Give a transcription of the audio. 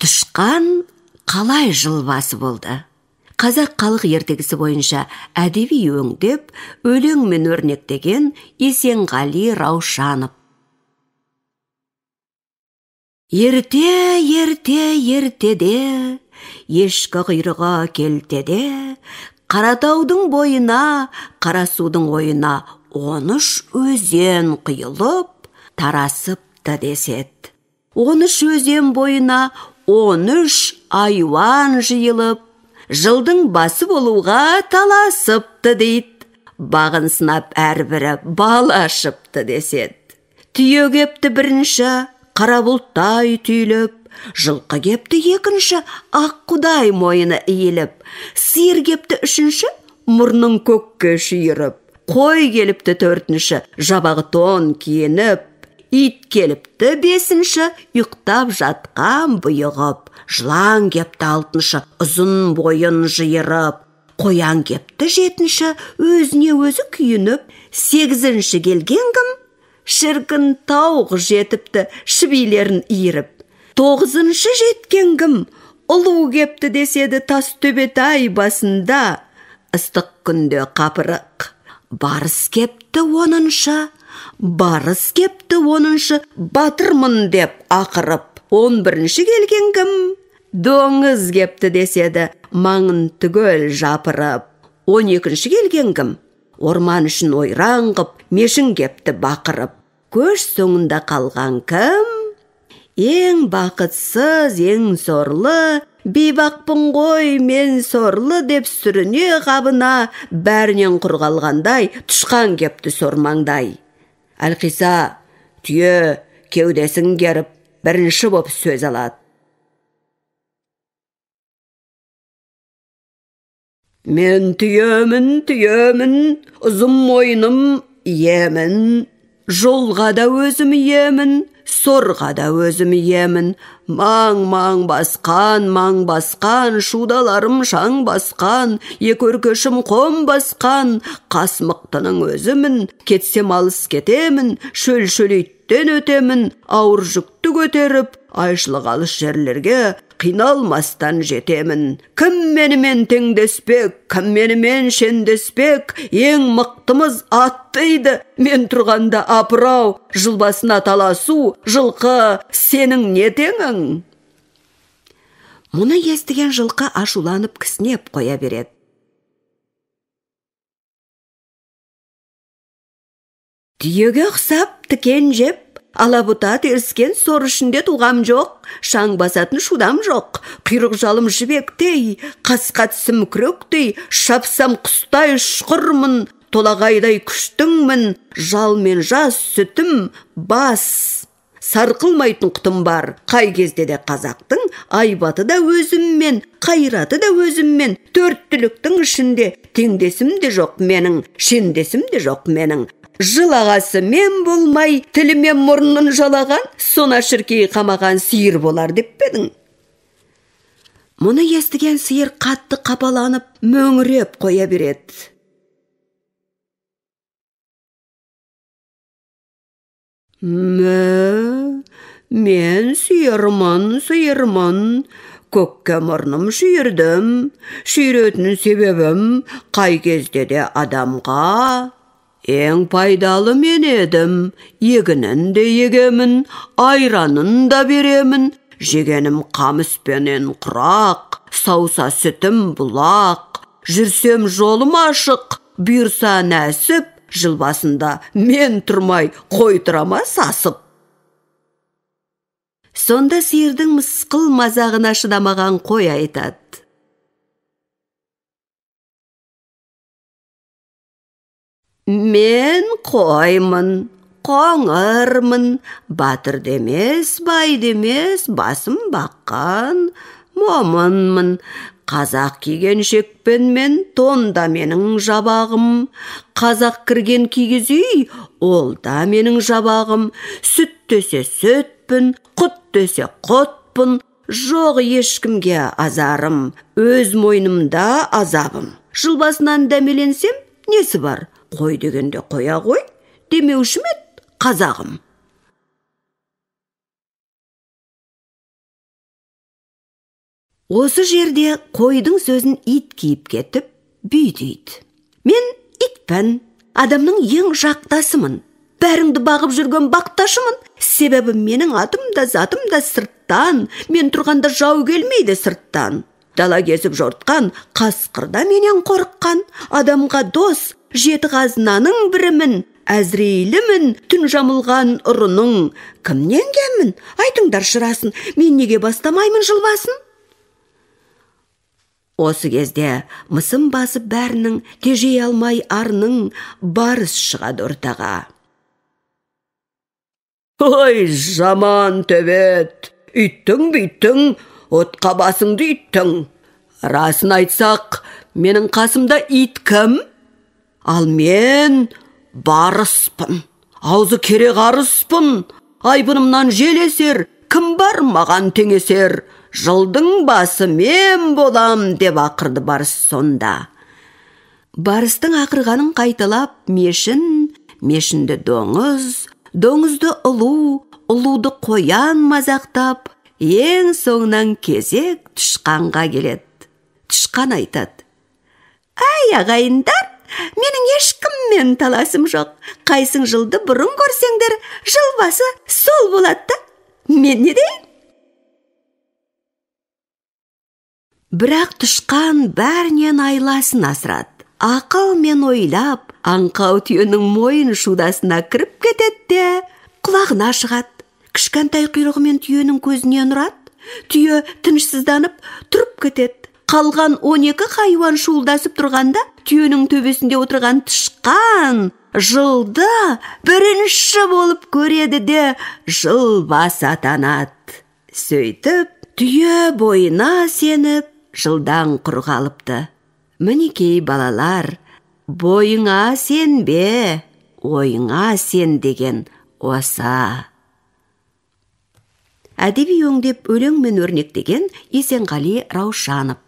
тышқан қалай жылбасы болды қазақ халық ертегісі бойынша әдеби өңдеп өлеңмен өрнектеген есенғали раушанов ерте ерте ертеде ешкі құйрығы келтеде қаратаудың бойына қарасудың ойына он үш өзен құйылып тарасыпты деседі он үш өзен бойына он үш айуан жиылып жылдың басы болуға таласыпты дейді бағын сынап әрбірі бал ашыпты деседі түйе кепті бірінші қара бұлттай түйіліп жылқы кепті екінші ақ құдай мойыны иіліп сиыр кепті үшінші мұрның көкке шүйіріп қой келіпті төртінші жабағы тон киініп ит келіпті бесінші ұйықтап жатқан бұйығып жылан кепті алтыншы ұзын бойын жиырып қоян кепті жетінші өзіне өзі күйініп сегізінші келген кім шіркін тауық жетіпті шібилерін иіріп тоғызыншы жеткен кім ұлу кепті деседі тас төбетай басында ыстық күнде қапырық барыс кепті оныншы барыс кепті оныншы батырмын деп ақырып он бірінші келген кім доңыз кепті деседі маңын түгел жапырып он екінші келген кім орман үшін ойран қып мешін кепті бақырып көш соңында қалған кім ең бақытсыз ең сорлы бейбақпын ғой мен сорлы деп сүріне қабына бәрінен құр қалғандай тышқан кепті сормаңдай әлқиса түйе кеудесін керіп бірінші боп сөз алады мен түйемін түйемін ұзын мойным емін жолға да өзім емін сорға да өзім иемін маң маң басқан маң басқан шудаларым шаң басқан екі өркешім қом басқан Қасмықтының өзімін кетсем алыс кетемін шөл шөлейттен өтемін ауыр жүкті көтеріп айшылық алыс жерлерге қиналмастан жетемін кім менімен теңдеспек кім менімен шендеспек ең мықтымыз аттыйды мен тұрғанда апырау жыл басына таласу жылқы сенің не теңің мұны естіген жылқы ашуланып кісінеп қоя береді түйеге ұқсап тікен жеп Алабута теріскен сор ішінде туғам жоқ шаң басатын шудам жоқ құйрық жалым жібектей қасқа тісім күректей шапсам құстай ұшқырмын толағайдай күштіңмін жал мен жас сүтім бас сарқылмайтын құтым бар қай кезде де қазақтың айбаты да өзіммен қайраты да өзіммен төрт түліктің ішінде теңдесім де жоқ менің шендесім де жоқ менің жылағасы мен болмай тілімен мұрнын жалаған сона шіркей қамаған сиыр болар деп пе мұны естіген сиыр қатты қапаланып мөңіреп қоя береді мә Мен сиырмын, сиырмын, көкке мұрным шүйірдім, шүйіретін себебім қай кезде де адамға. Ең пайдалы мен едім, егінін де егемін, айранын да беремін, жегенім қамыспенен құрақ, сауса сүтім бұлақ, жүрсем жолым ашық, бұйырса нәсіп, жыл мен тұрмай қойтырама сасып сонда сиырдың мысқыл мазағына шыдамаған қой айтады мен қоймын қоңырмын батыр демес бай демес басым баққан момынмын қазақ киген шекпен мен тонда менің жабағым қазақ кірген кигіз үй ол да менің жабағым сүт десе сүтпін құт төсе құтпын жоқ ешкімге азарым өз мойнымда азабым жыл басынан дәмеленсем несі бар қой дегенде қоя ғой демеуші ме қазағым осы жерде қойдың сөзін ит киіп кетіп бүй дейді мен итпін адамның ең жақтасымын бәріңді бағып жүрген бақташымын себебі менің атым да затым да сырттан мен тұрғанда жау келмейді сырттан дала кезіп жортқан қасқыр да менен қорыққан адамға дос жеті қазынаның бірімін әзірейлімін түн жамылған ұрының кімнен кеммін айтыңдар шырасын мен неге бастамаймын жылбасын осы кезде мысым басып бәрінің тежей алмай арның барыс шығады ортаға ой жаман төбет үйттің бүйттің отқа басыңды үйттің расын айтсақ менің қасымда ит кім ал мен барыспын аузы кере қарыспын айбынымнан жел есер кім бар маған теңесер жылдың басы мен болам деп ақырды барыс сонда барыстың ақырғанын қайтылап, мешін мешінді доңыз доңызды ұлу ұлуды қоян мазақтап ең соңынан кезек тышқанға келеді тышқан айтады әй ағайындар менің ешкіммен таласым жоқ қайсың жылды бұрын көрсеңдер жыл басы сол болады да мен не дейін бірақ тышқан бәрінен айласын асырады мен ойлап аңқау түйенің мойын шудасына кіріп кетеді де құлағына шығады кішкентай құйрығымен түйенің көзіне ұрады түйе тынышсызданып тұрып кетеді қалған он екі хайуан шуылдасып тұрғанда түйенің төбесінде отырған тышқан жылды бірінші болып көреді де бас атанады сөйтіп түйе бойына сеніп жылдан құр қалыпты мінекей балалар бойыңа сенбе ойыңа сен деген оса әдеби өңдеп өлең мен өрнектеген есенғали раушанов